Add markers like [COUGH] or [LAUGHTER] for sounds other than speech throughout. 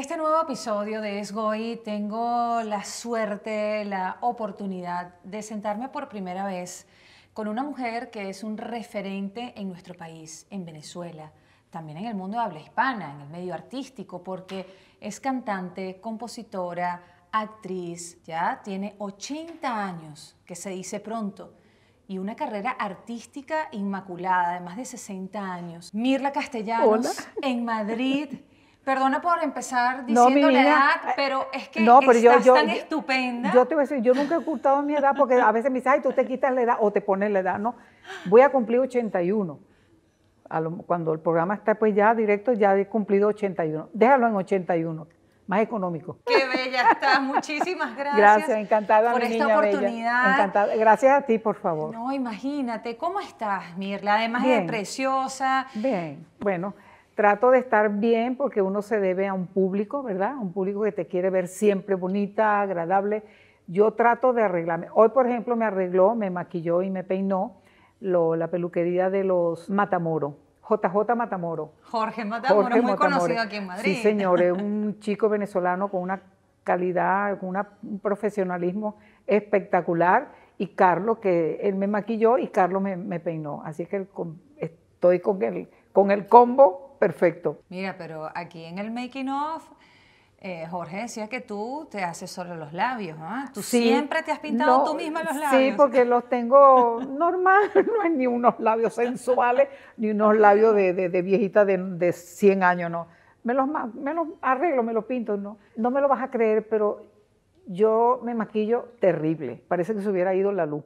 este nuevo episodio de Esgoy tengo la suerte, la oportunidad de sentarme por primera vez con una mujer que es un referente en nuestro país, en Venezuela, también en el mundo de habla hispana, en el medio artístico, porque es cantante, compositora, actriz, ya tiene 80 años, que se dice pronto y una carrera artística inmaculada de más de 60 años. Mirla Castellanos en Madrid [LAUGHS] Perdona por empezar diciendo la edad, eh, pero es que tan estupenda. Yo te voy a decir, yo nunca he ocultado mi edad porque a veces me dicen, ay, tú te quitas la edad o te pones la edad, ¿no? Voy a cumplir 81. cuando el programa está pues ya directo, ya he cumplido 81. Déjalo en 81, más económico. Qué bella estás, muchísimas [LAUGHS] gracias. Gracias, encantada por esta oportunidad. Encantada. Gracias a ti, por favor. No, imagínate, ¿cómo estás, Mirla? Además es preciosa. Bien, bueno. Trato de estar bien porque uno se debe a un público, ¿verdad? Un público que te quiere ver siempre bonita, agradable. Yo trato de arreglarme. Hoy, por ejemplo, me arregló, me maquilló y me peinó la peluquería de los Matamoro. JJ Matamoro. Jorge Matamoro, muy conocido aquí en Madrid. Sí, señores, un [LAUGHS] chico venezolano con una calidad, con un profesionalismo espectacular. Y Carlos, que él me maquilló y Carlos me, peinó. Así que estoy con el, con el combo perfecto. Mira, pero aquí en el making of... Eh, Jorge decía que tú te haces solo los labios, ¿ah? Tú siempre te has pintado tú misma los labios. Sí, porque los tengo normal, [LAUGHS] no hay ni unos labios sensuales, ni unos labios de, viejita de, 100 años, no. Me los, me arreglo, me los pinto, no. No me lo vas a creer, pero yo me maquillo terrible. Parece que se hubiera ido la luz.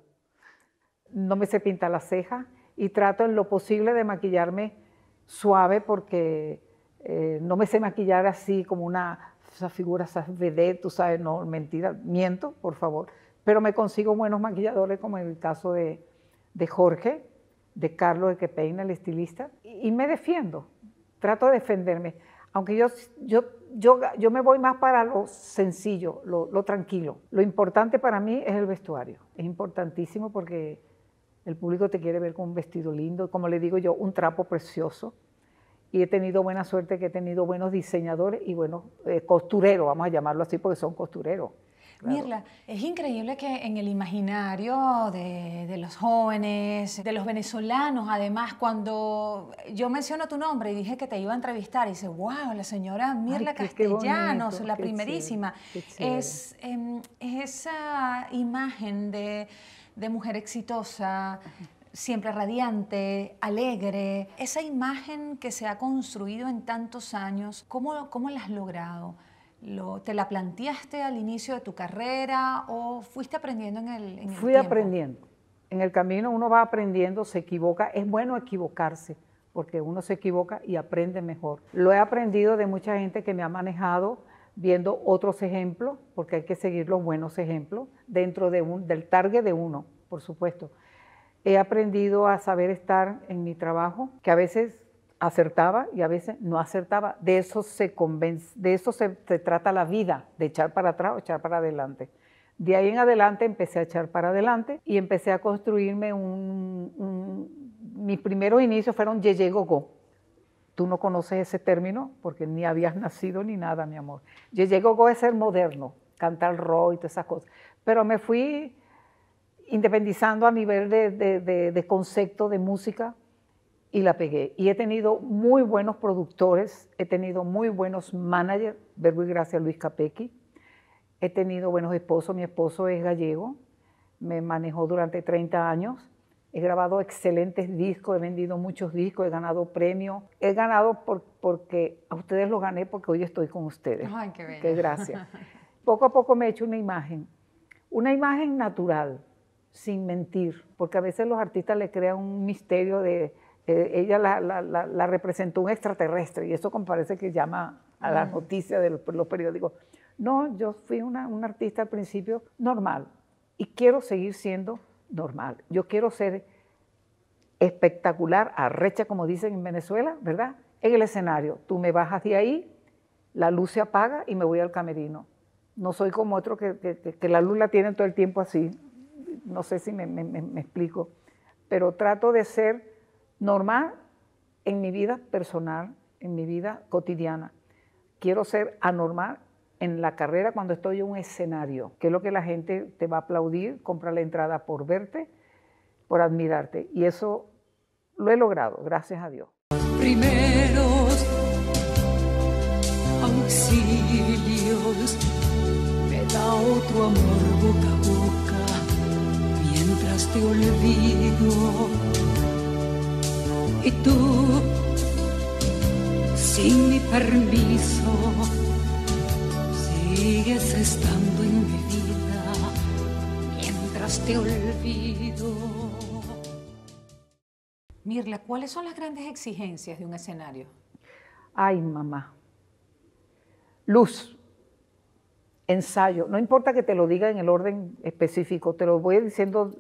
No me se pinta la ceja y trato en lo posible de maquillarme suave porque eh, no me sé maquillar así como una figura, esas vedette, tú sabes, no, mentira, miento, por favor. Pero me consigo buenos maquilladores como en el caso de, de Jorge, de Carlos de que peina el estilista, y, y, me defiendo, trato de defenderme. Aunque yo, yo, yo, yo me voy más para lo sencillo, lo, lo tranquilo. Lo importante para mí es el vestuario. Es importantísimo porque el público te quiere ver con un vestido lindo, como le digo yo, un trapo precioso. Y he tenido buena suerte que he tenido buenos diseñadores y buenos eh, costureros, vamos a llamarlo así porque son costureros. Mirla, es increíble que en el imaginario de, los jóvenes, de los venezolanos, además, cuando yo menciono tu nombre y dije que te iba a entrevistar, y dice, wow, la señora Mirla Castellanos, la primerísima, em, es esa imagen de de mujer exitosa, siempre radiante, alegre. Esa imagen que se ha construido en tantos años, ¿cómo, cómo la has logrado? ¿Te la planteaste al inicio de tu carrera o fuiste aprendiendo en el, en Fui aprendiendo. En el camino uno va aprendiendo, se equivoca. Es bueno equivocarse porque uno se equivoca y aprende mejor. Lo he aprendido de mucha gente que me ha manejado viendo otros ejemplos, porque hay que seguir los buenos ejemplos dentro de un, del target de uno, por supuesto. He aprendido a saber estar en mi trabajo, que a veces acertaba y a veces no acertaba. De eso se, convence, de eso se, trata la vida, de echar para atrás o echar para adelante. De ahí en adelante empecé a echar para adelante y empecé a construirme un... un mis primeros inicios fueron Go Go. Tú no conoces ese término porque ni habías nacido ni nada, mi amor. Yo llego a ser moderno, cantar rock y todas esas cosas. Pero me fui independizando a nivel de, concepto de música y la pegué. Y he tenido muy buenos productores, he tenido muy buenos managers, verbo y gracias Luis Capecchi. He tenido buenos esposos, mi esposo es gallego, me manejó durante 30 años He grabado excelentes discos, he vendido muchos discos, he ganado premios. He ganado porque a ustedes los gané porque hoy estoy con ustedes. Ay, qué bien. Qué gracia. Poco a poco me he hecho una imagen, una imagen natural, sin mentir, porque a veces los artistas le crean un misterio de, ella la, la, representó un extraterrestre y eso parece que llama a la mm. noticia de los, periódicos. No, yo fui una, una artista al principio normal y quiero seguir siendo normal. Yo quiero ser espectacular, arrecha, como dicen en Venezuela, ¿verdad? En el escenario. Tú me bajas de ahí, la luz se apaga y me voy al camerino. No soy como otro que, la luz la tiene todo el tiempo así. No sé si me, me explico. Pero trato de ser normal en mi vida personal, en mi vida cotidiana. Quiero ser anormal en la carrera cuando estoy en un escenario, que es lo que la gente te va a aplaudir, compra la entrada por verte, por admirarte. Y eso lo he logrado, gracias a Dios. Primeros me da otro amor boca a boca mientras te olvido. Y tú, sin mi permiso, te olvido. Mirla, ¿cuáles son las grandes exigencias de un escenario? Ay, mamá. Luz, ensayo. No importa que te lo diga en el orden específico, te lo voy diciendo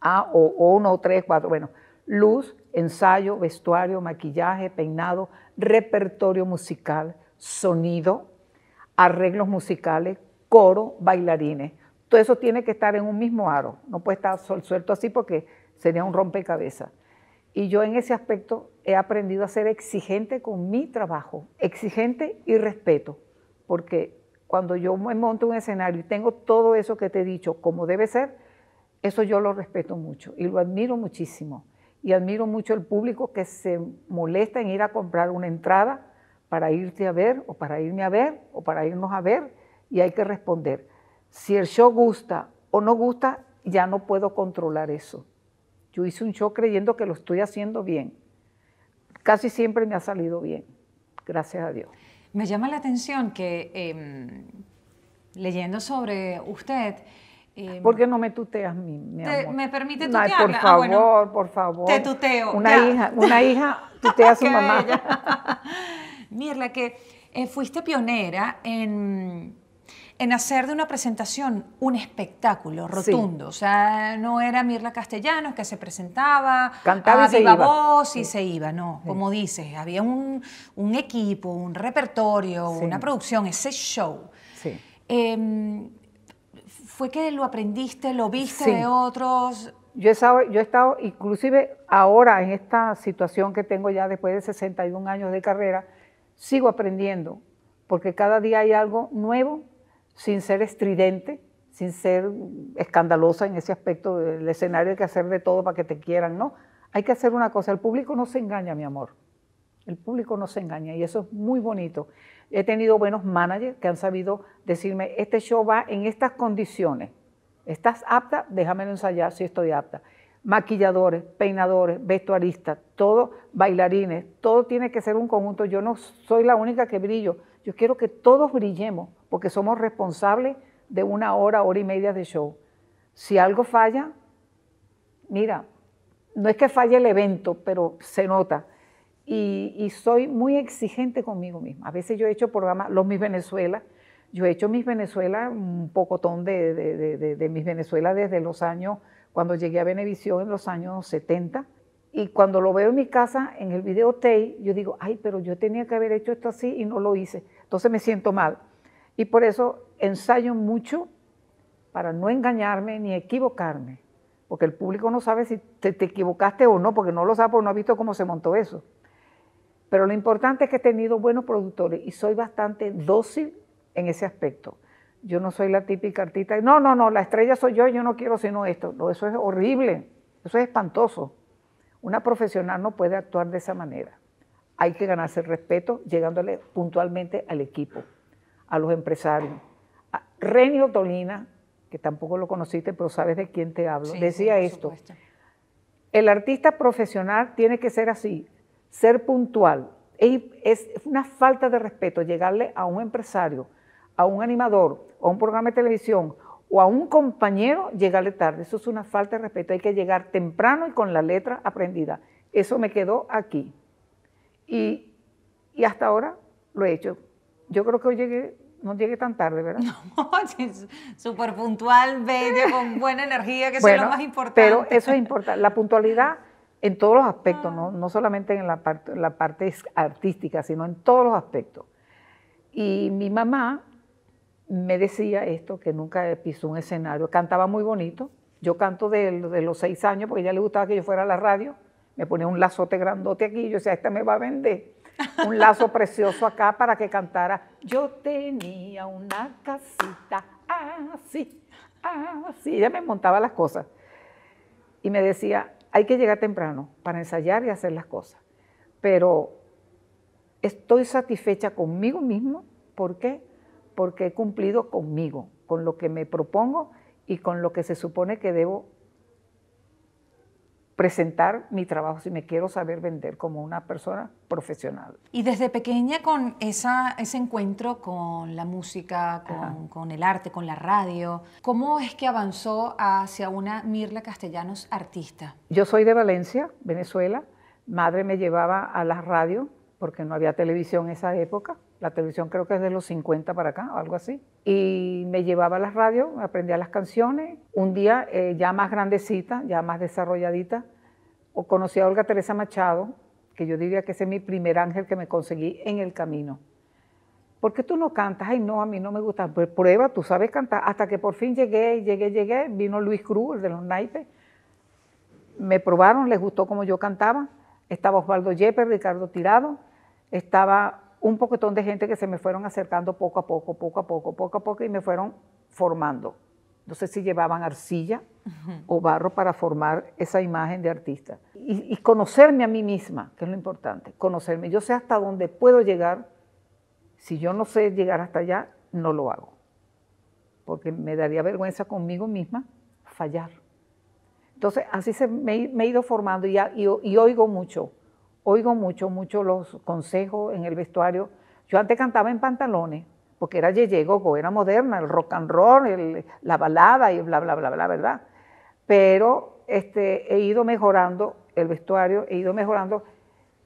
A o, uno, tres, cuatro. Bueno, luz, ensayo, vestuario, maquillaje, peinado, repertorio musical, sonido, arreglos musicales, coro, bailarines. Todo eso tiene que estar en un mismo aro, no puede estar suelto así porque sería un rompecabezas. Y yo en ese aspecto he aprendido a ser exigente con mi trabajo, exigente y respeto, porque cuando yo me monto un escenario y tengo todo eso que te he dicho como debe ser, eso yo lo respeto mucho y lo admiro muchísimo. Y admiro mucho el público que se molesta en ir a comprar una entrada para irte a ver o para irme a ver o para irnos a ver y hay que responder. Si el show gusta o no gusta, ya no puedo controlar eso. Yo hice un show creyendo que lo estoy haciendo bien. Casi siempre me ha salido bien, gracias a Dios. Me llama la atención que em, leyendo sobre usted, em, ¿Por qué no me tuteas, mi, amor? ¿Me permite tutearla? por ah, favor, por favor. Te tuteo. Una hija, una hija [LAUGHS] tutea a su mamá. [LAUGHS] Mirla, que eh, fuiste pionera en en hacer de una presentación un espectáculo rotundo. O sea, no era Mirla Castellanos que se presentaba, cantaba y voz y se iba. No, como dices, había un, equipo, un repertorio, una producción, ese show. Em, ¿Fue que lo aprendiste, lo viste de otros? Yo he, yo he estado, inclusive ahora en esta situación que tengo ya después de 61 años de carrera, sigo aprendiendo, porque cada día hay algo nuevo sin ser estridente, sin ser escandalosa en ese aspecto del escenario, hay que hacer de todo para que te quieran, ¿no? Hay que hacer una cosa, el público no se engaña, mi amor. El público no se engaña y eso es muy bonito. He tenido buenos managers que han sabido decirme, este show va en estas condiciones. ¿Estás apta? Déjamelo ensayar si estoy apta. Maquilladores, peinadores, vestuaristas, todos bailarines, todo tiene que ser un conjunto. Yo no soy la única que brillo yo quiero que todos brillemos porque somos responsables de una hora, hora y media de show. Si algo falla, mira, no es que falle el evento, pero se nota. Y, soy muy exigente conmigo misma. A veces yo he hecho programas, los Mis Venezuela, yo he hecho Mis Venezuela, un pocotón de, de, de Mis Venezuela desde los años, cuando llegué a Venevisión en los años 70. Y cuando lo veo en mi casa, en el videotape, yo digo, ay, pero yo tenía que haber hecho esto así y no lo hice. Entonces me siento mal. Y por eso ensayo mucho para no engañarme ni equivocarme, porque el público no sabe si te, equivocaste o no, porque no lo sabe porque no ha visto cómo se montó eso. Pero lo importante es que he tenido buenos productores y soy bastante dócil en ese aspecto. Yo no soy la típica artista, no, no, no, la estrella soy yo, y yo no quiero sino esto. No, eso es horrible, eso es espantoso. Una profesional no puede actuar de esa manera hay que ganarse el respeto llegándole puntualmente al equipo, a los empresarios. A Renio Tolina, que tampoco lo conociste, pero sabes de quién te hablo, decía esto. El artista profesional tiene que ser así, ser puntual. Es una falta de respeto llegarle a un empresario, a un animador, a un programa de televisión o a un compañero llegarle tarde. Eso es una falta de respeto. Hay que llegar temprano y con la letra aprendida. Eso me quedó aquí. Y, hasta ahora lo he hecho. Yo creo que hoy llegué no llegué tan tarde, ¿verdad? [LAUGHS] No, súper puntual, bella, con buena energía, que eso es lo más importante. Pero eso es importante, la puntualidad en todos los aspectos, no, ah. solamente en la, parte, artística, sino en todos los aspectos. Y mi mamá me decía esto, que nunca pisó un escenario, cantaba muy bonito, yo canto de, los seis años porque a ella le gustaba que yo fuera a la radio, me ponía un lazote grandote aquí, yo decía, esta me va a vender. Un lazo [LAUGHS] precioso acá para que cantara. Yo tenía una casita así, así. Ella me montaba las cosas. Y me decía, hay que llegar temprano para ensayar y hacer las cosas. Pero estoy satisfecha conmigo mismo. ¿Por qué? Porque he cumplido conmigo, con lo que me propongo y con lo que se supone que debo presentar mi trabajo si me quiero saber vender como una persona profesional. Y desde pequeña con esa, ese encuentro con la música, con, con, el arte, con la radio, ¿cómo es que avanzó hacia una Mirla Castellanos artista? Yo soy de Valencia, Venezuela. Madre me llevaba a la radio porque no había televisión en esa época la televisión creo que es de los 50 para acá, o algo así. Y me llevaba a las radios, aprendía las canciones. Un día, eh, ya más grandecita, ya más desarrolladita, conocí a Olga Teresa Machado, que yo diría que ese es mi primer ángel que me conseguí en el camino. ¿Por qué tú no cantas? Ay, no, a mí no me gusta. Pues prueba, tú sabes cantar. Hasta que por fin llegué, llegué, llegué. Vino Luis Cruz, el de los naipes. Me probaron, les gustó como yo cantaba. Estaba Osvaldo Yepes, Ricardo Tirado. Estaba un poquetón de gente que se me fueron acercando poco a poco, poco a poco, poco a poco y me fueron formando. No sé si llevaban arcilla o barro para formar esa imagen de artista. Y, conocerme a mí misma, que es lo importante, conocerme. Yo sé hasta dónde puedo llegar. Si yo no sé llegar hasta allá, no lo hago. Porque me daría vergüenza conmigo misma fallar. Entonces, así se me, he ido formando y oigo mucho oigo mucho, mucho los consejos en el vestuario. Yo antes cantaba en pantalones, porque era yeyego, era moderna, el rock and roll, la balada y bla, bla, bla, bla, ¿verdad? Pero este, he ido mejorando el vestuario, he ido mejorando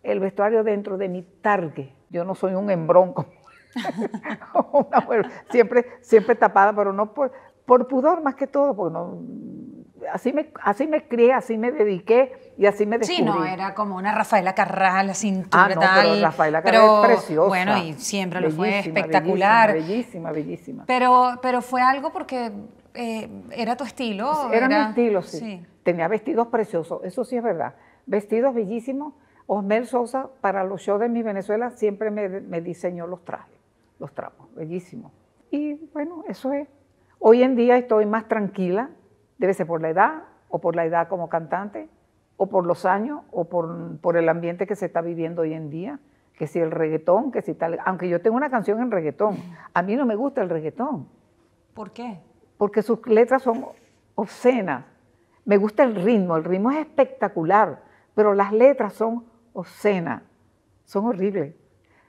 el vestuario dentro de mi target. Yo no soy un hembrón como [LAUGHS] una mujer, siempre, siempre tapada, pero no por, por pudor más que todo, porque no, así me, así me crié, así me dediqué y así me descubrí. Sí, no, era como una Rafaela Carral, la cintura ah, no, Pero Rafaela Carral es preciosa. Bueno, y siempre lo fue espectacular. Bellísima, bellísima, Pero, pero fue algo porque eh, era tu estilo. Era, mi estilo, sí. Tenía vestidos preciosos, eso sí es verdad. Vestidos bellísimos. Osmel Sosa, para los shows de mi Venezuela, siempre me, me diseñó los trajes, los trapos, bellísimos. Y bueno, eso es. Hoy en día estoy más tranquila, Debe ser por la edad o por la edad como cantante o por los años o por, el ambiente que se está viviendo hoy en día, que si el reggaetón, que si tal, aunque yo tengo una canción en reggaetón, a mí no me gusta el reggaetón. ¿Por qué? Porque sus letras son obscenas. Me gusta el ritmo, el ritmo es espectacular, pero las letras son obscenas, son horribles.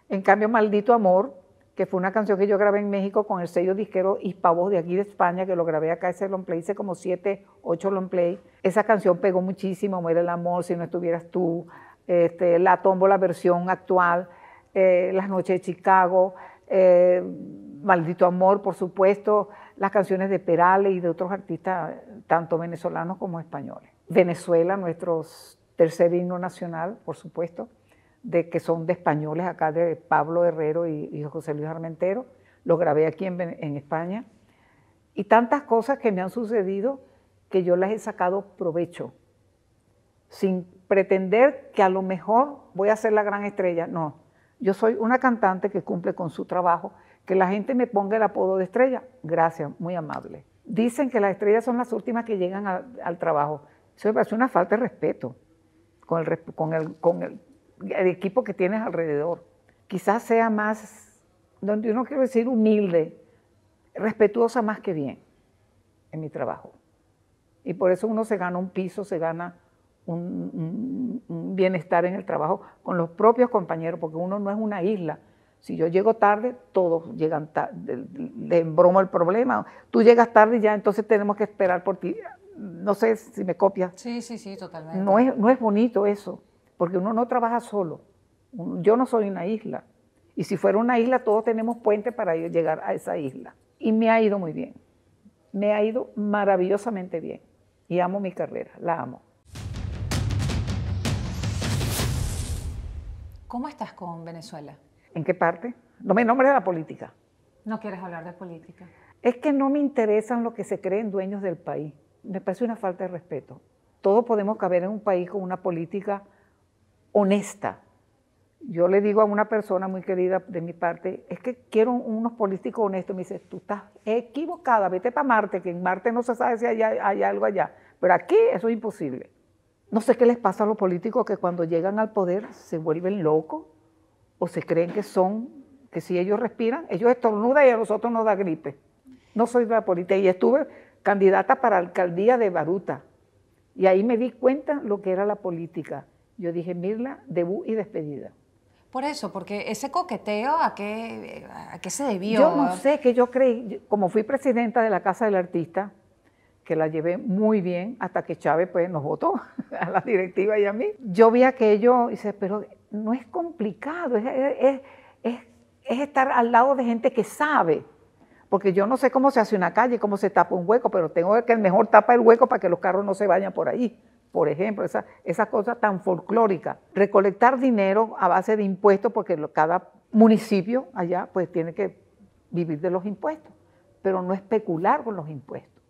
En cambio, Maldito Amor que fue una canción que yo grabé en México con el sello disquero Hispavoz de aquí de España, que lo grabé acá, ese long play, hice como siete, ocho long play. Esa canción pegó muchísimo, Muere el amor, si no estuvieras tú, este, La tombo, la versión actual, eh, Las noches de Chicago, eh, Maldito amor, por supuesto, las canciones de Perales y de otros artistas, tanto venezolanos como españoles. Venezuela, nuestro tercer himno nacional, por supuesto de que son de españoles acá de Pablo Herrero y, José Luis Armentero, lo grabé aquí en, España, y tantas cosas que me han sucedido que yo las he sacado provecho, sin pretender que a lo mejor voy a ser la gran estrella, no, yo soy una cantante que cumple con su trabajo, que la gente me ponga el apodo de estrella, gracias, muy amable. Dicen que las estrellas son las últimas que llegan al trabajo, eso me parece una falta de respeto con el, con el, con el el equipo que tienes alrededor. Quizás sea más, donde uno quiere decir humilde, respetuosa más que bien en mi trabajo. Y por eso uno se gana un piso, se gana un, bienestar en el trabajo con los propios compañeros, porque uno no es una isla. Si yo llego tarde, todos llegan tarde, le embromo el problema. Tú llegas tarde y ya entonces tenemos que esperar por ti. No sé si me copias. Sí, sí, sí, totalmente. No es, no es bonito eso porque uno no trabaja solo. Yo no soy una isla. Y si fuera una isla, todos tenemos puente para llegar a esa isla. Y me ha ido muy bien. Me ha ido maravillosamente bien. Y amo mi carrera, la amo. ¿Cómo estás con Venezuela? ¿En qué parte? No me nombres de la política. No quieres hablar de política. Es que no me interesan lo que se creen dueños del país. Me parece una falta de respeto. Todos podemos caber en un país con una política honesta. Yo le digo a una persona muy querida de mi parte, es que quiero unos políticos honestos. Me dice, tú estás equivocada, vete para Marte, que en Marte no se sabe si hay, algo allá. Pero aquí eso es imposible. No sé qué les pasa a los políticos que cuando llegan al poder se vuelven locos o se creen que son, que si ellos respiran, ellos estornudan y a nosotros nos da gripe. No soy de la política y estuve candidata para alcaldía de Baruta y ahí me di cuenta lo que era la política. Yo dije, Mirla, debut y despedida. Por eso, porque ese coqueteo, ¿a qué, a se debió? Yo no sé, que yo creí, como fui presidenta de la Casa del Artista, que la llevé muy bien hasta que Chávez pues, nos votó [LAUGHS] a la directiva y a mí. Yo vi aquello y dije, pero no es complicado, es, estar al lado de gente que sabe. Porque yo no sé cómo se hace una calle, cómo se tapa un hueco, pero tengo que el mejor tapa el hueco para que los carros no se vayan por ahí por ejemplo, esas esa cosas tan folclóricas. Recolectar dinero a base de impuestos, porque cada municipio allá pues tiene que vivir de los impuestos, pero no especular con los impuestos.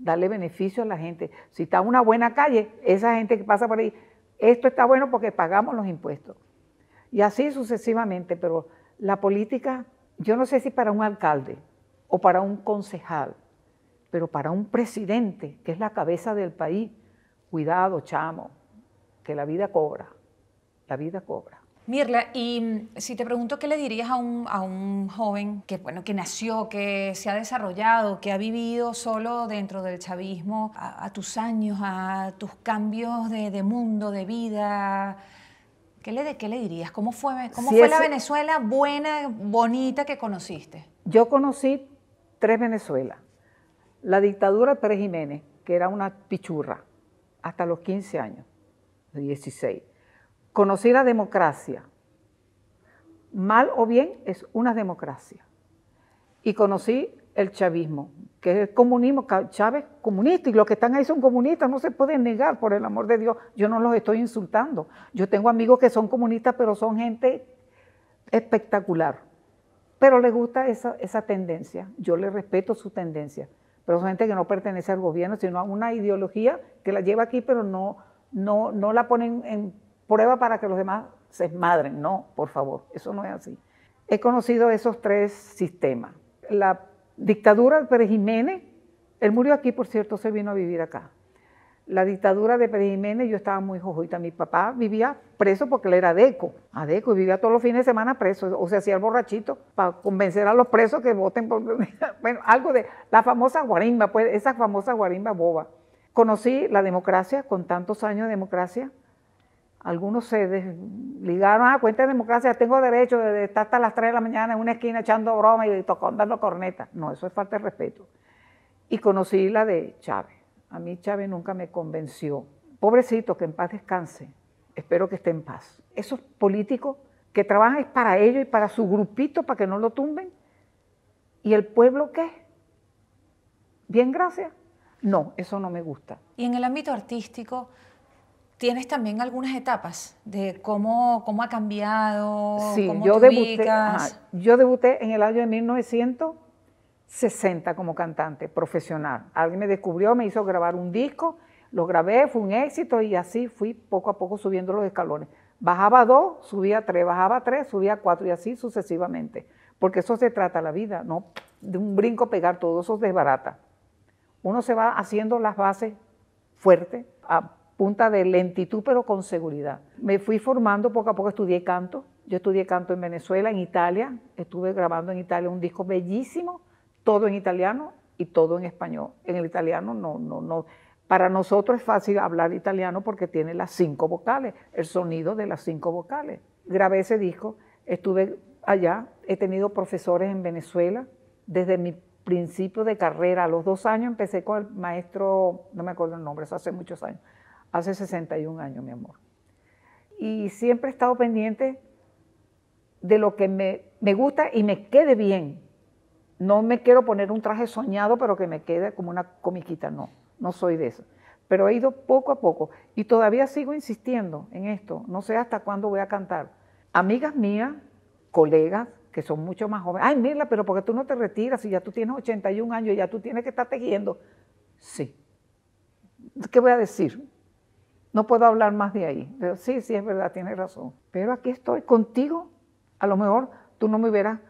Darle beneficio a la gente. Si está una buena calle, esa gente que pasa por ahí, esto está bueno porque pagamos los impuestos. Y así sucesivamente, pero la política, yo no sé si para un alcalde o para un concejal, pero para un presidente, que es la cabeza del país, cuidado, chamo, que la vida cobra, la vida cobra. Mirla, y mm, si te pregunto qué le dirías a un, joven que, bueno, que nació, que se ha desarrollado, que ha vivido solo dentro del chavismo, a, tus años, a tus cambios de, mundo, de vida, ¿Qué le, le, dirías? ¿Cómo fue, fue la Venezuela buena, bonita que conociste? Yo conocí tres Venezuelas. La dictadura de Pérez Jiménez, que era una pichurra hasta los 15 años, 16. Conocí la democracia. Mal o bien es una democracia. Y conocí el chavismo, que es el comunismo, Chávez comunista, y los que están ahí son comunistas, no se pueden negar, por el amor de Dios, yo no los estoy insultando. Yo tengo amigos que son comunistas, pero son gente espectacular. Pero les gusta esa, esa tendencia, yo les respeto su tendencia pero son gente que no pertenece al gobierno, sino a una ideología que la lleva aquí, pero no, no, no la ponen en prueba para que los demás se esmadren, No, por favor, eso no es así. He conocido esos tres sistemas. La dictadura de Pérez Jiménez, él murió aquí, por cierto, se vino a vivir acá la dictadura de Pérez Jiménez, yo estaba muy jojita. Mi papá vivía preso porque él era adeco, adeco, y vivía todos los fines de semana preso, o se hacía el borrachito para convencer a los presos que voten por. [LAUGHS] bueno, algo de la famosa guarimba, pues, esa famosa guarimba boba. Conocí la democracia con tantos años de democracia. Algunos se desligaron ah, cuenta de democracia, tengo derecho de estar hasta las 3 de la mañana en una esquina echando broma y tocando cornetas. corneta. No, eso es falta de respeto. Y conocí la de Chávez a mí Chávez nunca me convenció. Pobrecito, que en paz descanse. Espero que esté en paz. Esos políticos que trabajan es para ellos y para su grupito, para que no lo tumben. ¿Y el pueblo qué? Bien, gracias. No, eso no me gusta. Y en el ámbito artístico, tienes también algunas etapas de cómo, cómo ha cambiado. Sí, cómo yo, debuté, yo debuté en el año de 1900. 60 como cantante profesional. Alguien me descubrió, me hizo grabar un disco, lo grabé, fue un éxito y así fui poco a poco subiendo los escalones. Bajaba dos, subía tres, bajaba tres, subía cuatro y así sucesivamente. Porque eso se trata la vida, no de un brinco pegar todo, eso desbarata. Uno se va haciendo las bases fuertes, a punta de lentitud, pero con seguridad. Me fui formando poco a poco, estudié canto. Yo estudié canto en Venezuela, en Italia. Estuve grabando en Italia un disco bellísimo todo en italiano y todo en español. En el italiano no, no, no. Para nosotros es fácil hablar italiano porque tiene las cinco vocales, el sonido de las cinco vocales. Grabé ese disco, estuve allá, he tenido profesores en Venezuela. Desde mi principio de carrera, a los dos años, empecé con el maestro, no me acuerdo el nombre, eso hace muchos años, hace 61 años, mi amor. Y siempre he estado pendiente de lo que me, me gusta y me quede bien, no me quiero poner un traje soñado, pero que me quede como una comiquita, no, no soy de eso. Pero he ido poco a poco y todavía sigo insistiendo en esto, no sé hasta cuándo voy a cantar. Amigas mías, colegas, que son mucho más jóvenes, ay, Mirla, pero porque tú no te retiras y ya tú tienes 81 años y ya tú tienes que estar tejiendo? Sí. ¿Qué voy a decir? No puedo hablar más de ahí. Pero sí, sí, es verdad, tienes razón. Pero aquí estoy contigo. A lo mejor tú no me hubieras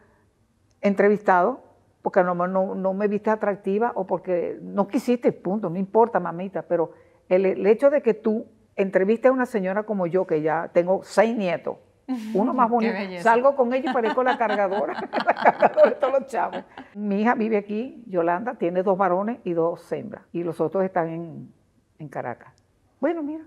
entrevistado porque no, no, no, me viste atractiva o porque no quisiste, punto, no importa, mamita, pero el, hecho de que tú entrevistes a una señora como yo, que ya tengo seis nietos, [LAUGHS] uno más bonito, salgo con ella y parezco la cargadora, [LAUGHS] la cargadora de todos los chavos. Mi hija vive aquí, Yolanda, tiene dos varones y dos hembras, y los otros están en, en Caracas. Bueno, mira,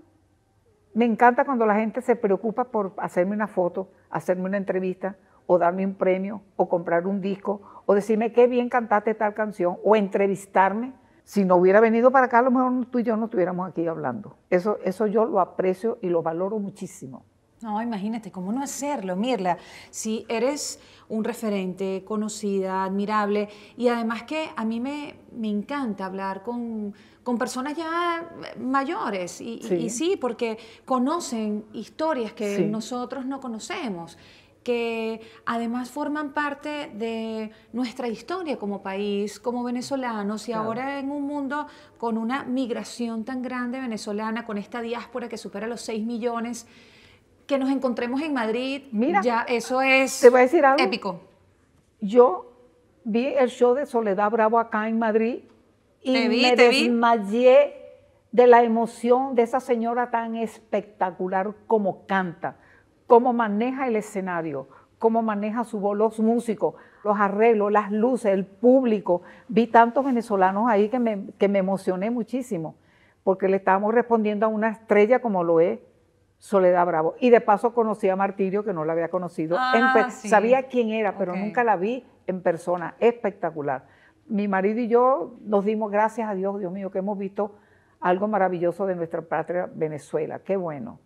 me encanta cuando la gente se preocupa por hacerme una foto, hacerme una entrevista, o darme un premio, o comprar un disco, o decirme qué bien cantaste tal canción, o entrevistarme. Si no hubiera venido para acá, a lo mejor tú y yo no estuviéramos aquí hablando. Eso, eso yo lo aprecio y lo valoro muchísimo. No, imagínate, ¿cómo no hacerlo, Mirla? Si eres un referente, conocida, admirable, y además que a mí me, me encanta hablar con, con, personas ya mayores, y sí, porque conocen historias que nosotros no conocemos que además forman parte de nuestra historia como país, como venezolanos, y ahora en un mundo con una migración tan grande venezolana, con esta diáspora que supera los 6 millones, que nos encontremos en Madrid, Mira, ya eso es épico. Yo vi el show de Soledad Bravo acá en Madrid y me desmayé de la emoción de esa señora tan espectacular como canta cómo maneja el escenario, cómo maneja su voz, los músicos, los arreglos, las luces, el público. Vi tantos venezolanos ahí que me, emocioné muchísimo, porque le estábamos respondiendo a una estrella como lo es Soledad Bravo. Y de paso conocí a Martirio, que no la había conocido. Ah, sabía quién era, pero nunca la vi en persona. Espectacular. Mi marido y yo nos dimos gracias a Dios, Dios mío, que hemos visto algo maravilloso de nuestra patria Venezuela. Qué bueno.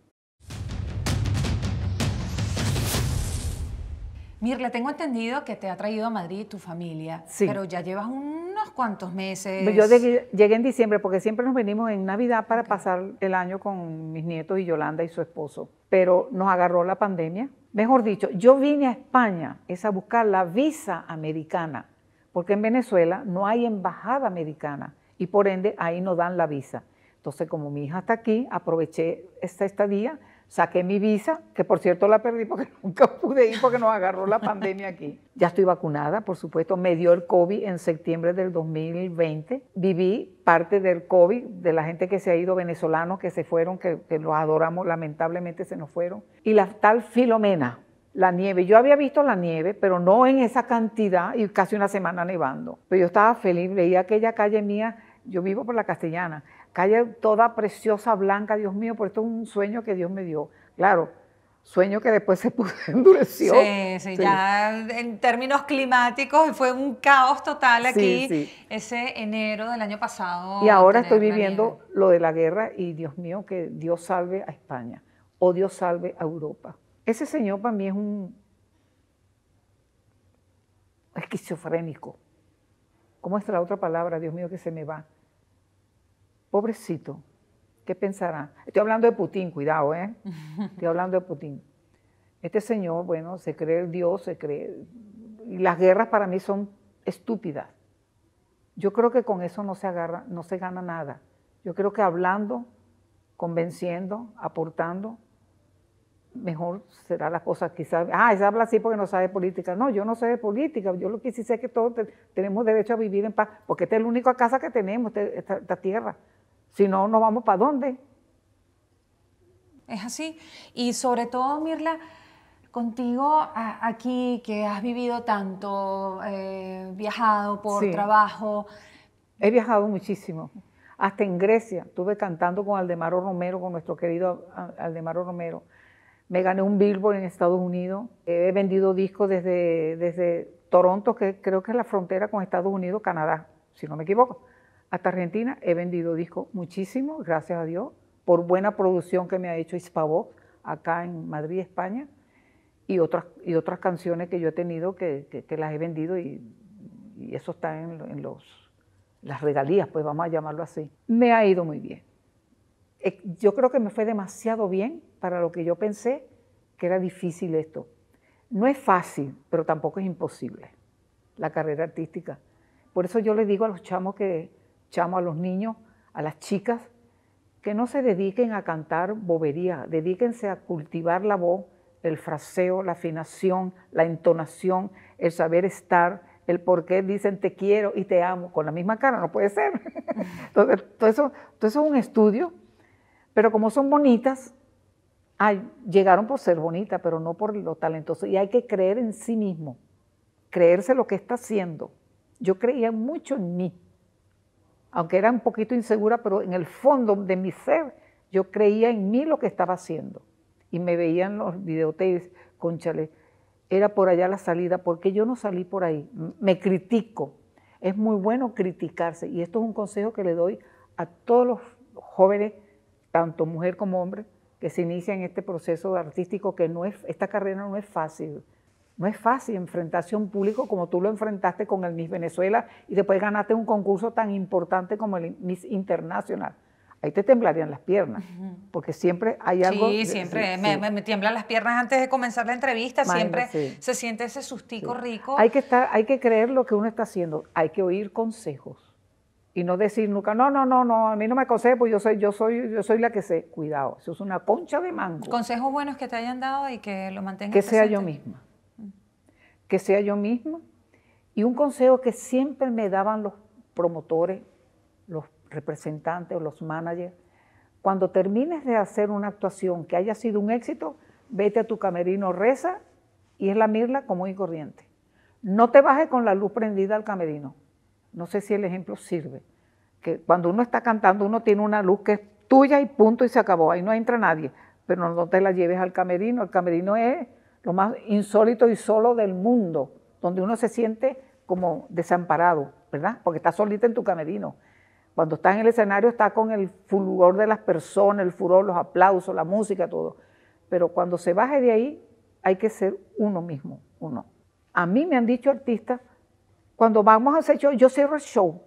Mirle, tengo entendido que te ha traído a Madrid tu familia, pero ya llevas unos cuantos meses. Pues yo llegué, en diciembre porque siempre nos venimos en Navidad para pasar el año con mis nietos y Yolanda y su esposo, pero nos agarró la pandemia. Mejor dicho, yo vine a España es a buscar la visa americana, porque en Venezuela no hay embajada americana y por ende ahí no dan la visa. Entonces, como mi hija está aquí, aproveché esta estadía Saqué mi visa, que por cierto la perdí porque [LAUGHS] nunca pude ir porque nos agarró la pandemia aquí. Ya estoy vacunada, por supuesto. Me dio el COVID en septiembre del 2020. Viví parte del COVID, de la gente que se ha ido, venezolanos que se fueron, que, los adoramos, lamentablemente se nos fueron. Y la tal Filomena, la nieve. Yo había visto la nieve, pero no en esa cantidad y casi una semana nevando. Pero yo estaba feliz, veía aquella calle mía, yo vivo por la castellana, calle toda preciosa, blanca, Dios mío, por esto es un sueño que Dios me dio. Claro, sueño que después se [LAUGHS] endureció. Sí, sí, ya en términos climáticos fue un caos total aquí ese enero del año pasado. Y ahora estoy viviendo lo de la guerra y Dios mío, que Dios salve a España o Dios salve a Europa. Ese señor para mí es un esquizofrénico. ¿Cómo es la otra palabra, Dios mío, que se me va? pobrecito, ¿qué pensará? Estoy hablando de Putin, cuidado, ¿eh? [LAUGHS] Estoy hablando de Putin. Este señor, bueno, se cree el Dios, se cree... Y las guerras para mí son estúpidas. Yo creo que con eso no se, agarra, no se gana nada. Yo creo que hablando, convenciendo, aportando, mejor será la cosa quizás, ah, esa habla así porque no sabe política. No, yo no sé de política, yo lo que sí sé es que todos tenemos derecho a vivir en paz, porque esta es la única casa que tenemos, esta, tierra. Si no, ¿nos vamos para dónde. Es así. Y sobre todo, Mirla, contigo aquí que has vivido tanto, eh, viajado por trabajo. He viajado muchísimo hasta en Grecia, estuve cantando con Aldemaro Romero, con nuestro querido Aldemaro Romero. Me gané un Billboard en Estados Unidos. Eh, he vendido discos desde, desde Toronto, que creo que es la frontera con Estados Unidos, Canadá, si no me equivoco, hasta Argentina. He vendido discos muchísimo, gracias a Dios, por buena producción que me ha hecho Hispavox acá en Madrid, España, y otras, y otras canciones que yo he tenido que, que, las he vendido y, eso está en, los las regalías, pues vamos a llamarlo así, me ha ido muy bien. Eh, yo creo que me fue demasiado bien para lo que yo pensé que era difícil esto. No es fácil, pero tampoco es imposible la carrera artística. Por eso yo le digo a los chamos que, chamo a los niños, a las chicas, que no se dediquen a cantar bobería, dedíquense a cultivar la voz, el fraseo, la afinación, la entonación, el saber estar, el por qué dicen te quiero y te amo con la misma cara, no puede ser. [LAUGHS] Entonces, todo eso, todo eso es un estudio, pero como son bonitas, llegaron por ser bonita, pero no por lo talentoso. Y hay que creer en sí mismo, creerse lo que está haciendo. Yo creía mucho en mí, aunque era un poquito insegura, pero en el fondo de mi ser yo creía en mí lo que estaba haciendo. Y me veían los videotapes, conchale, era por allá la salida, porque yo no salí por ahí? Me critico. Es muy bueno criticarse. Y esto es un consejo que le doy a todos los jóvenes, tanto mujer como hombre, se inicia en este proceso artístico que no es, esta carrera no es fácil. No es fácil enfrentarse a un público como tú lo enfrentaste con el Miss Venezuela y después ganaste un concurso tan importante como el Miss Internacional. Ahí te temblarían las piernas, porque siempre hay algo... Sí, siempre, me, tiemblan las piernas antes de comenzar la entrevista, siempre se siente ese sustico rico. Hay que, estar, hay que creer lo que uno está haciendo, hay que oír consejos y no decir nunca, no, no, no, no, a mí no me aconseje, pues yo soy, yo soy, yo soy la que sé. Cuidado, eso es una concha de mango. Consejos buenos que te hayan dado y que lo mantengas. Que sea yo misma. Que sea yo misma. Y un consejo que siempre me daban los promotores, los representantes o los managers, cuando termines de hacer una actuación que haya sido un éxito, vete a tu camerino, reza y es la mirla como y corriente. No te bajes con la luz prendida al camerino no sé si el ejemplo sirve. Que cuando uno está cantando, uno tiene una luz que es tuya y punto y se acabó. Ahí no entra nadie. Pero no te la lleves al camerino. El camerino es lo más insólito y solo del mundo, donde uno se siente como desamparado, ¿verdad? Porque está solita en tu camerino. Cuando estás en el escenario, está con el fulgor de las personas, el furor, los aplausos, la música, todo. Pero cuando se baje de ahí, hay que ser uno mismo, uno. A mí me han dicho artistas cuando vamos a hacer show, yo cierro el show.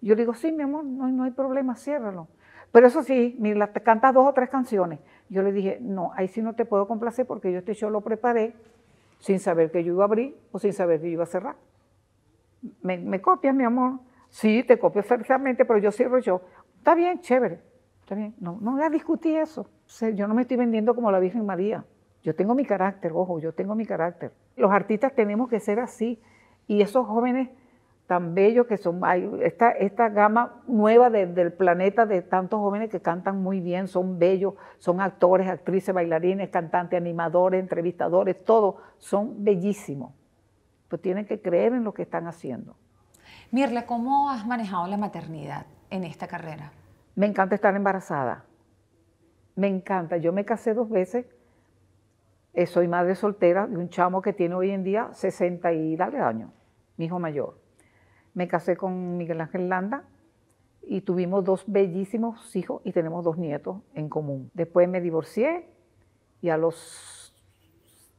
Yo le digo, sí, mi amor, no, no hay problema, ciérralo. Pero eso sí, mira, te cantas dos o tres canciones. Yo le dije, no, ahí sí no te puedo complacer porque yo este show lo preparé sin saber que yo iba a abrir o sin saber que yo iba a cerrar. ¿Me, copias, mi amor? Sí, te copio perfectamente, pero yo cierro el show. Está bien, chévere, está bien. No, no a discutir eso. yo no me estoy vendiendo como la Virgen María. Yo tengo mi carácter, ojo, yo tengo mi carácter. Los artistas tenemos que ser así y esos jóvenes tan bellos que son, esta, gama nueva del planeta de tantos jóvenes que cantan muy bien, son bellos, son actores, actrices, bailarines, cantantes, animadores, entrevistadores, todos son bellísimos. Pues tienen que creer en lo que están haciendo. Mirla, ¿cómo has manejado la maternidad en esta carrera? Me encanta estar embarazada. Me encanta. Yo me casé dos veces. Eh, soy madre soltera de un chamo que tiene hoy en día 60 y dale años mi hijo mayor. Me casé con Miguel Ángel Landa y tuvimos dos bellísimos hijos y tenemos dos nietos en común. Después me divorcié y a los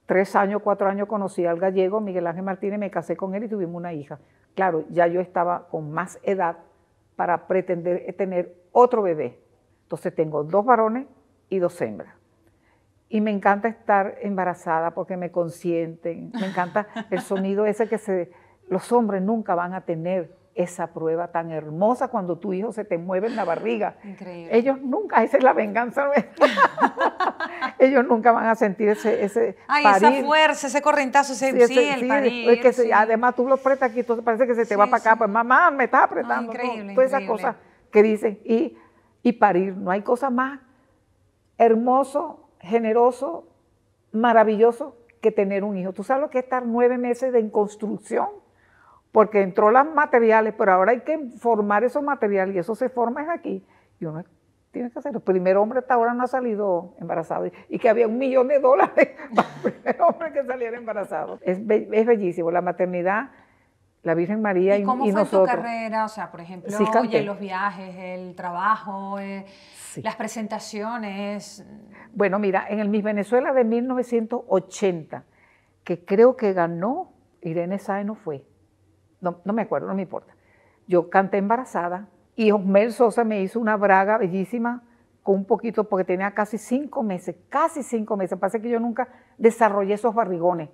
tres años, cuatro años conocí al gallego Miguel Ángel Martínez, me casé con él y tuvimos una hija. Claro, ya yo estaba con más edad para pretender tener otro bebé. Entonces tengo dos varones y dos hembras. Y me encanta estar embarazada porque me consienten, me encanta el sonido ese que se los hombres nunca van a tener esa prueba tan hermosa cuando tu hijo se te mueve en la barriga. Increíble. Ellos nunca, esa es la venganza. [LAUGHS] Ellos nunca van a sentir ese, ese Ay, esa fuerza, ese correntazo, ese, sí, el parir, además tú lo apretas aquí, entonces parece que se te va para acá, pues mamá, me estás ah, apretando. increíble. todas esas cosas que dicen. Y, parir, no hay cosa más hermoso, generoso, maravilloso que tener un hijo. ¿Tú sabes lo que es estar nueve meses de construcción? porque entró las materiales, pero ahora hay que formar esos materiales y eso se forma aquí. Y uno tiene que hacer. El primer hombre hasta ahora no ha salido embarazado y que había un millón de dólares [LAUGHS] para el primer hombre que saliera embarazado. Es, bellísimo. La maternidad, la Virgen María y, nosotros. ¿Y cómo fue tu carrera? O sea, por ejemplo, oye, los viajes, el trabajo, eh, las presentaciones. Bueno, mira, en el Miss Venezuela de 1980, que creo que ganó Irene Sáenz fue no, me acuerdo, no me importa. Yo canté embarazada y Osmer Sosa me hizo una braga bellísima con un poquito, porque tenía casi cinco meses, casi cinco meses. Pasa que yo nunca desarrollé esos barrigones.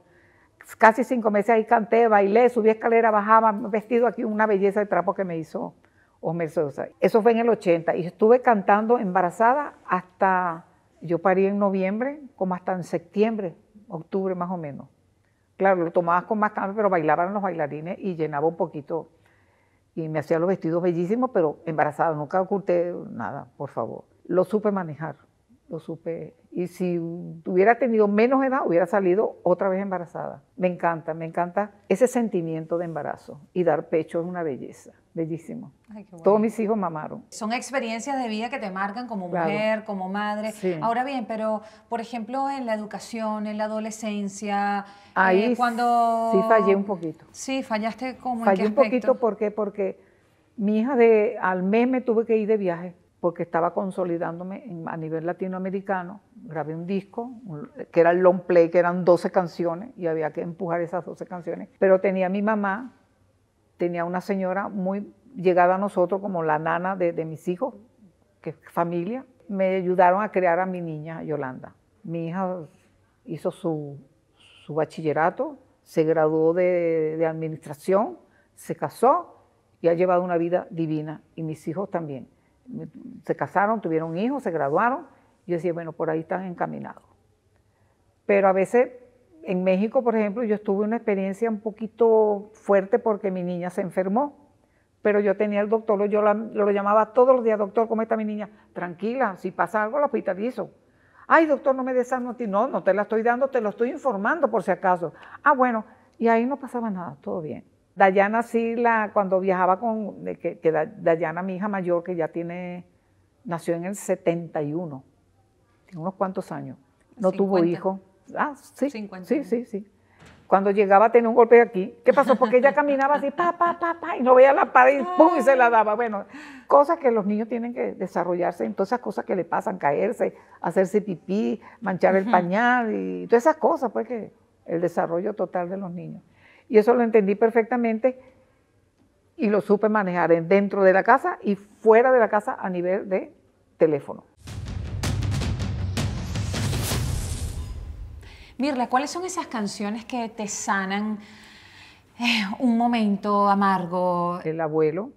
Casi cinco meses ahí canté, bailé, subí escalera, bajaba, vestido aquí, una belleza de trapo que me hizo Osmer Sosa. Eso fue en el 80 y estuve cantando embarazada hasta, yo parí en noviembre, como hasta en septiembre, octubre más o menos. Claro, lo tomabas con más calma, pero bailaban los bailarines y llenaba un poquito. Y me hacía los vestidos bellísimos, pero embarazada, nunca oculté nada, por favor. Lo supe manejar, lo supe. Y si hubiera tenido menos edad, hubiera salido otra vez embarazada. Me encanta, me encanta ese sentimiento de embarazo y dar pecho es una belleza bellísimo. Todos mis hijos mamaron. Son experiencias de vida que te marcan como mujer, como madre. Ahora bien, pero por ejemplo en la educación, en la adolescencia, ahí eh, cuando sí fallé un poquito. Sí, fallaste como fallé en un poquito porque porque mi hija de al mes me tuve que ir de viaje porque estaba consolidándome a nivel latinoamericano. Grabé un disco, que era el long play, que eran 12 canciones, y había que empujar esas 12 canciones. Pero tenía mi mamá, tenía una señora muy llegada a nosotros como la nana de, mis hijos, que es familia, me ayudaron a crear a mi niña Yolanda. Mi hija hizo su, bachillerato, se graduó de, de, administración, se casó y ha llevado una vida divina. Y mis hijos también. Se casaron, tuvieron hijos, se graduaron. Yo decía, bueno, por ahí están encaminados. Pero a veces en México, por ejemplo, yo tuve una experiencia un poquito fuerte porque mi niña se enfermó pero yo tenía el doctor, yo lo llamaba todos los días, doctor, ¿cómo está mi niña? Tranquila, si pasa algo la hospitalizo. Ay, doctor, no me des No, no te la estoy dando, te lo estoy informando por si acaso. Ah, bueno, y ahí no pasaba nada, todo bien. Dayana sí, la, cuando viajaba con, que, Dayana, mi hija mayor, que ya tiene, nació en el 71, tiene unos cuantos años, no tuvo hijo, Ah, sí. Sí, sí, sí. Cuando llegaba tenía un golpe aquí. ¿Qué pasó? Porque ella [LAUGHS] caminaba así, pa, pa, pa, pa, y no veía la pared y pum, y se la daba. Bueno, cosas que los niños tienen que desarrollarse entonces esas cosas que le pasan, caerse, hacerse pipí, manchar el pañal y todas esas cosas, pues el desarrollo total de los niños. Y eso lo entendí perfectamente y lo supe manejar dentro de la casa y fuera de la casa a nivel de teléfono. Mirla, ¿cuáles son esas canciones que te sanan eh, un momento amargo? El abuelo,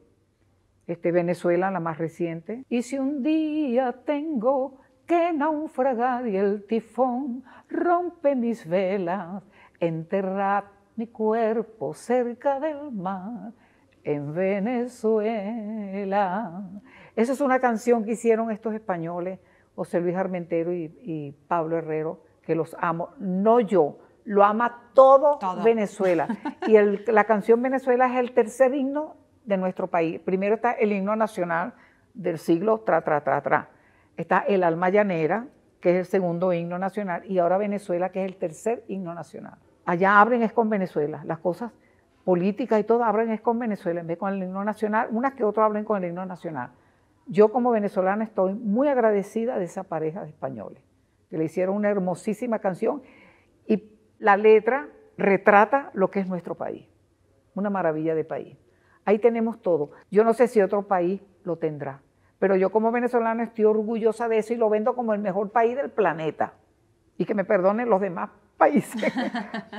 este Venezuela, la más reciente. Y si un día tengo que naufragar y el tifón rompe mis velas, enterrar mi cuerpo cerca del mar en Venezuela. Esa es una canción que hicieron estos españoles, José Luis Armentero y Pablo Herrero, que los amo, no yo, lo ama todo, Venezuela. [LAUGHS] Y la canción Venezuela es el tercer himno de nuestro país. Primero está el himno nacional del siglo tra, tra, tra, tra. Está el alma llanera, que es el segundo himno nacional, y ahora Venezuela, que es el tercer himno nacional. Allá abren es con Venezuela, las cosas políticas y todo abren es con Venezuela, en vez con el himno nacional, unas que otras hablen con el himno nacional. Yo como venezolana estoy muy agradecida de esa pareja de españoles que le hicieron una hermosísima canción y la letra retrata lo que es nuestro país, una maravilla de país. Ahí tenemos todo. Yo no sé si otro país lo tendrá, pero yo como venezolana estoy orgullosa de eso y lo vendo como el mejor país del planeta. Y que me perdonen los demás [LAUGHS] países. [LAUGHS]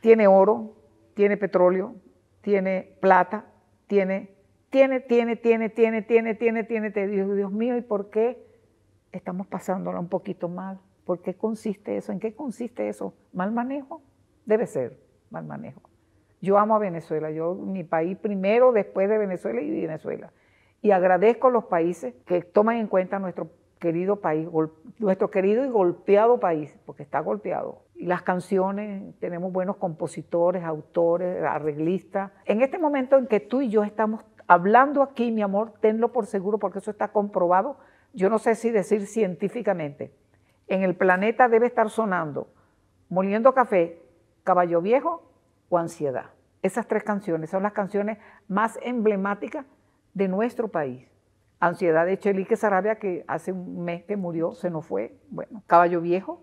tiene oro, tiene petróleo, tiene plata, tiene, tiene, tiene, tiene, tiene, tiene, tiene, tiene, Dios, Dios mío, ¿y por qué? estamos pasándola un poquito mal. ¿Por qué consiste eso? ¿En qué consiste eso? ¿Mal manejo? Debe ser mal manejo. Yo amo a Venezuela, yo mi país primero, después de Venezuela y Venezuela. Y agradezco a los países que toman en cuenta nuestro querido país, nuestro querido y golpeado país, porque está golpeado. Y las canciones, tenemos buenos compositores, autores, arreglistas. En este momento en que tú y yo estamos hablando aquí, mi amor, tenlo por seguro porque eso está comprobado yo no sé si decir científicamente, en el planeta debe estar sonando Moliendo Café, Caballo Viejo o Ansiedad. Esas tres canciones son las canciones más emblemáticas de nuestro país. Ansiedad de Chelique Sarabia, que hace un mes que murió, se nos fue. Bueno, Caballo Viejo,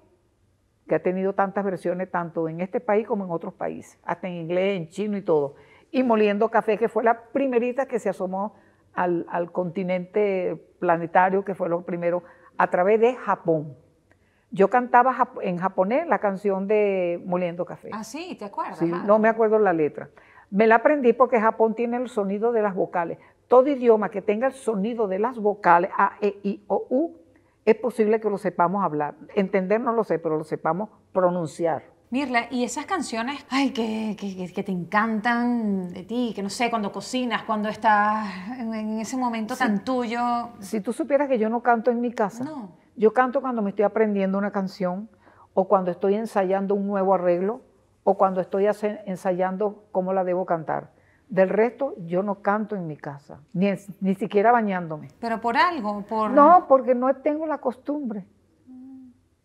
que ha tenido tantas versiones tanto en este país como en otros países, hasta en inglés, en chino y todo. Y Moliendo Café, que fue la primerita que se asomó al, continente planetario, que fue lo primero, a través de Japón. Yo cantaba en japonés la canción de Moliendo Café. Ah, sí, ¿te acuerdas? Sí, ah. no me acuerdo la letra. Me la aprendí porque Japón tiene el sonido de las vocales. Todo idioma que tenga el sonido de las vocales, A, E, I, O, U, es posible que lo sepamos hablar. Entender no lo sé, pero lo sepamos pronunciar. Mirla, y esas canciones, ay, que, te encantan de ti, que no sé, cuando cocinas, cuando estás en, ese momento tan tuyo. Si tú supieras que yo no canto en mi casa, yo canto cuando me estoy aprendiendo una canción, o cuando estoy ensayando un nuevo arreglo, o cuando estoy ensayando cómo la debo cantar. Del resto, yo no canto en mi casa, ni, ni siquiera bañándome. ¿Pero por algo? Por... No, porque no tengo la costumbre.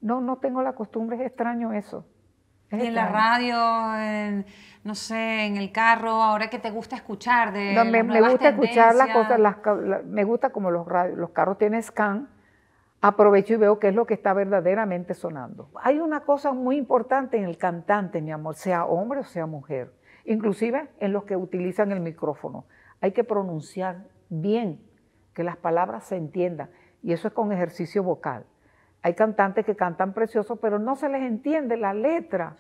No, no tengo la costumbre, es extraño eso en la radio, en, no sé, en el carro, ahora que te gusta escuchar de me, gusta escuchar las cosas, me gusta como los, los carros tienen scan, aprovecho y veo qué es lo que está verdaderamente sonando. Hay una cosa muy importante en el cantante, mi amor, sea hombre o sea mujer, inclusive en los que utilizan el micrófono. Hay que pronunciar bien, que las palabras se entiendan, y eso es con ejercicio vocal. Hay cantantes que cantan preciosos, pero no se les entiende la letra.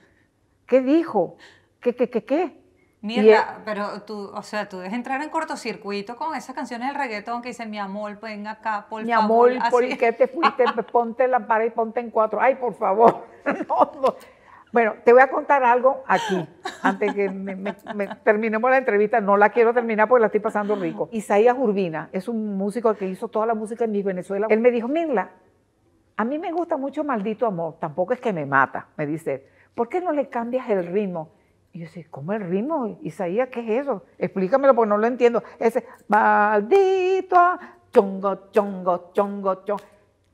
¿Qué dijo? ¿Qué, qué, qué, qué? Mierda, pero tú, o sea, tú debes entrar en cortocircuito con esas canciones del reggaetón que dicen, mi amor, ven acá, por mi favor. Mi amor, ¿por qué te fuiste? [LAUGHS] ponte la pared y ponte en cuatro. Ay, por favor. [LAUGHS] Bueno, te voy a contar algo aquí, antes que terminemos la entrevista. No la quiero terminar porque la estoy pasando rico. Isaías Urbina es un músico que hizo toda la música en mi Venezuela. Él me dijo, Mirla, a mí me gusta mucho Maldito Amor, tampoco es que me mata, me dice, ¿por qué no le cambias el ritmo? Y yo sé, ¿cómo el ritmo? Isaías, ¿qué es eso? Explícamelo porque no lo entiendo. Ese, maldito, chongo, chongo, chongo, chongo.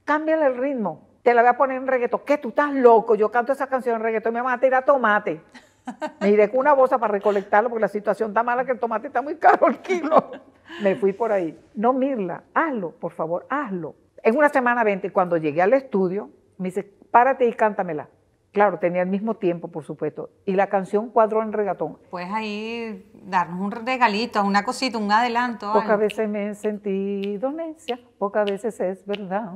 Cámbiale el ritmo. Te la voy a poner en reggaetón. ¿Qué? Tú estás loco. Yo canto esa canción en reggaetón y me van a tirar tomate. Me iré con una bolsa para recolectarlo porque la situación está mala que el tomate está muy caro el kilo. Me fui por ahí. No, Mirla, hazlo, por favor, hazlo. En una semana 20, cuando llegué al estudio, me dice, párate y cántamela. Claro, tenía el mismo tiempo, por supuesto. Y la canción cuadró en regatón. Pues ahí darnos un regalito, una cosita, un adelanto. Pocas veces me he sentido necia, pocas veces es verdad.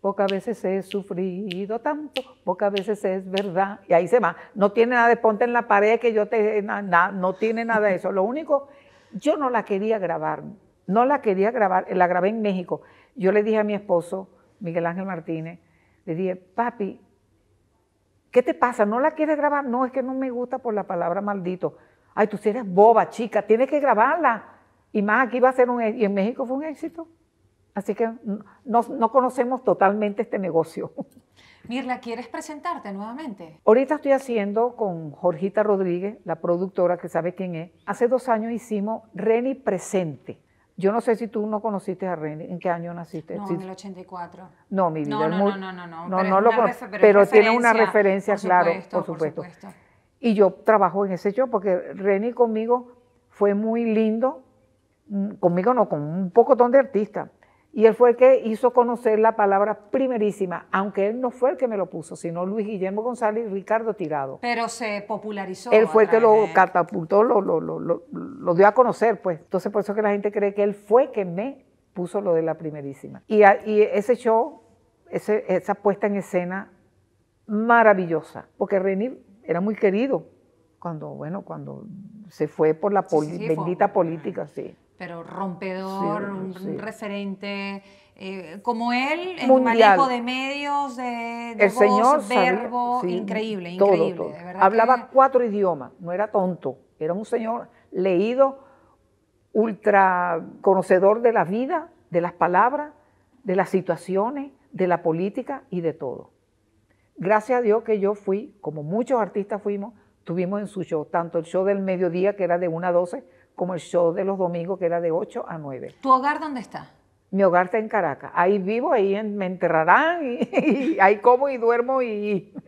Pocas veces he sufrido tanto, pocas veces es verdad. Y ahí se va. No tiene nada de ponte en la pared que yo te... nada, no tiene nada de eso. Lo único, yo no la quería grabar. No la quería grabar. La grabé en México. Yo le dije a mi esposo, Miguel Ángel Martínez, le dije, papi, ¿qué te pasa? ¿No la quieres grabar? No, es que no me gusta por la palabra maldito. Ay, tú eres boba, chica, tienes que grabarla. Y más aquí va a ser un éxito. E-, y en México fue un éxito. Así que no, no conocemos totalmente este negocio. [LAUGHS] Mirla, ¿quieres presentarte nuevamente? Ahorita estoy haciendo con Jorgita Rodríguez, la productora que sabe quién es. Hace dos años hicimos Reni Presente. Yo no sé si tú no conociste a René, ¿en qué año naciste? No, en el 84. No, mi vida no, no, No, no, no, no, pero, no lo pero tiene una referencia, claro, por, supuesto. Y yo trabajo en ese show porque René conmigo fue muy lindo, mm, conmigo no, con un poco de artistas, y él fue el que hizo conocer la palabra primerísima, aunque él no fue el que me lo puso, sino Luis Guillermo González y Ricardo Tirado. Pero se popularizó. Él fue el que lo catapultó, lo, dio a conocer, pues. Entonces, por eso que la gente cree que él fue que me puso lo de la primerísima. Y, ese show, esa puesta en escena maravillosa, porque René era muy querido cuando, bueno, cuando se fue por la bendita política, sí pero rompedor, un referente. Eh, como él, en manejo de medios, de, de verbo, increíble, increíble. De verdad Hablaba cuatro idiomas, no era tonto, era un señor leído, ultra conocedor de la vida, de las palabras, de las situaciones, de la política y de todo. Gracias a Dios que yo fui, como muchos artistas fuimos, tuvimos en su show, tanto el show del mediodía, que era de una a doce, como el show de los domingos, que era de 8 a 9. ¿Tu hogar dónde está? Mi hogar está en Caracas. Ahí vivo, ahí me enterrarán, [LAUGHS] y, ahí como y duermo y... [LAUGHS]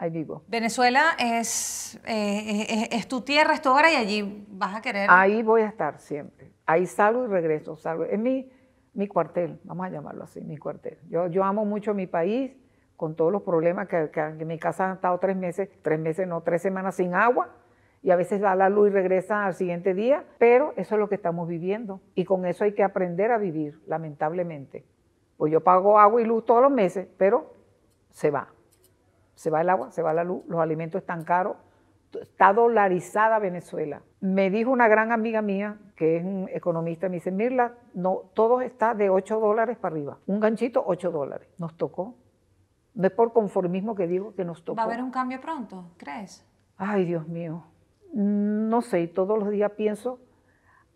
Ahí vivo. Venezuela eh, es, es, tu tierra, es tu hogar y allí vas a querer. Ahí voy a estar siempre. Ahí salgo y regreso, salgo. Es mi, mi cuartel, vamos a llamarlo así, mi cuartel. Yo, amo mucho mi país, con todos los problemas que, en mi casa han estado tres meses, tres meses no, tres semanas sin agua y a veces da la luz y regresa al siguiente día, pero eso es lo que estamos viviendo y con eso hay que aprender a vivir, lamentablemente. Pues yo pago agua y luz todos los meses, pero se va. Se va el agua, se va la luz, los alimentos están caros, está dolarizada Venezuela. Me dijo una gran amiga mía, que es un economista, me dice, Mirla, no, todo está de 8 dólares para arriba. Un ganchito, 8 dólares. Nos tocó. No es por conformismo que digo que nos tocó. ¿Va a haber un cambio pronto, crees? Ay, Dios mío. Mm, no sé, todos los días pienso,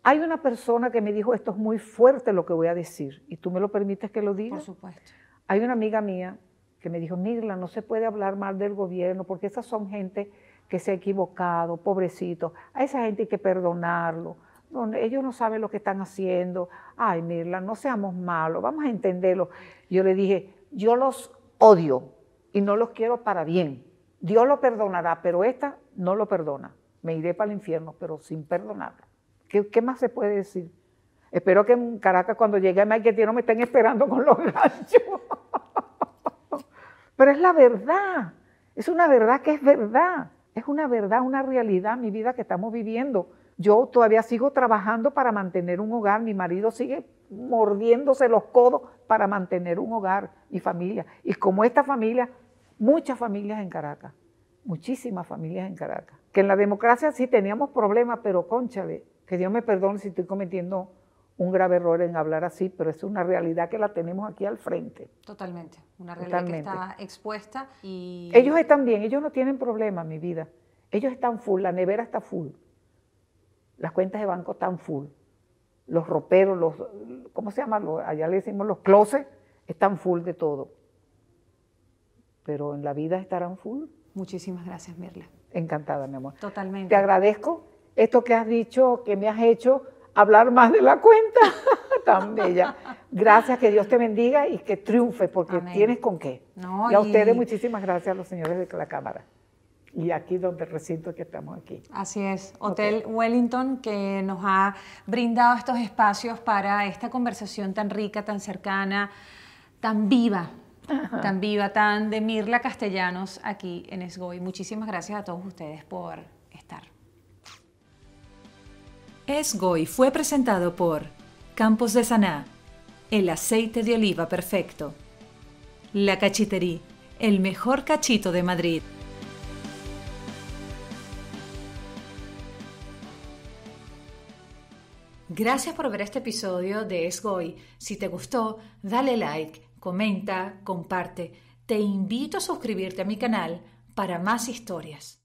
hay una persona que me dijo, esto es muy fuerte lo que voy a decir, y tú me lo permites que lo diga. Por supuesto. Hay una amiga mía que me dijo, Mirla, no se puede hablar mal del gobierno porque esas son gente que se ha equivocado, pobrecito, a esa gente hay que perdonarlo, no, ellos no saben lo que están haciendo, ay Mirla, no seamos malos, vamos a entenderlo. Yo le dije, yo los odio y no los quiero para bien, Dios lo perdonará, pero esta no lo perdona me iré para el infierno, pero sin perdonar. ¿Qué, más se puede decir? Espero que en Caracas cuando llegue a no me estén esperando con los [LAUGHS] ganchos. pero es la verdad, es una verdad que es verdad, es una verdad, una realidad, mi vida que estamos viviendo. Yo todavía sigo trabajando para mantener un hogar, mi marido sigue mordiéndose los codos para mantener un hogar y familia. Y como esta familia, muchas familias en Caracas, muchísimas familias en Caracas que en la democracia sí teníamos problemas, pero cónchale que Dios me perdone si estoy cometiendo un grave error en hablar así, pero es una realidad que la tenemos aquí al frente. Totalmente, una realidad que está expuesta y... Ellos están bien, ellos no tienen problema, mi vida. Ellos están full, la nevera está full, las cuentas de banco están full, los roperos, los, ¿cómo se llama? allá le decimos los closets, están full de todo. Pero en la vida estarán full. Muchísimas gracias, Mirla. Encantada, mi amor. Totalmente. Te agradezco esto que has dicho, que me has hecho hablar más de la cuenta. [LAUGHS] Tan bella. Gracias, que Dios te bendiga y que triunfe, porque tienes con qué. y a ustedes muchísimas gracias, a los señores de la Cámara. Y aquí donde recinto que estamos aquí. Así es, Hotel Wellington que nos ha brindado estos espacios para esta conversación tan rica, tan cercana, tan viva, tan viva, tan de Mirla Castellanos aquí en Esgoy. Muchísimas gracias a todos ustedes por estar. Esgoy fue presentado por Campos de Saná, el aceite de oliva perfecto. La Cachiterí el mejor cachito de Madrid. Gracias por ver este episodio de Esgoy. Si te gustó, dale like comenta, comparte. Te invito a suscribirte a mi canal para más historias.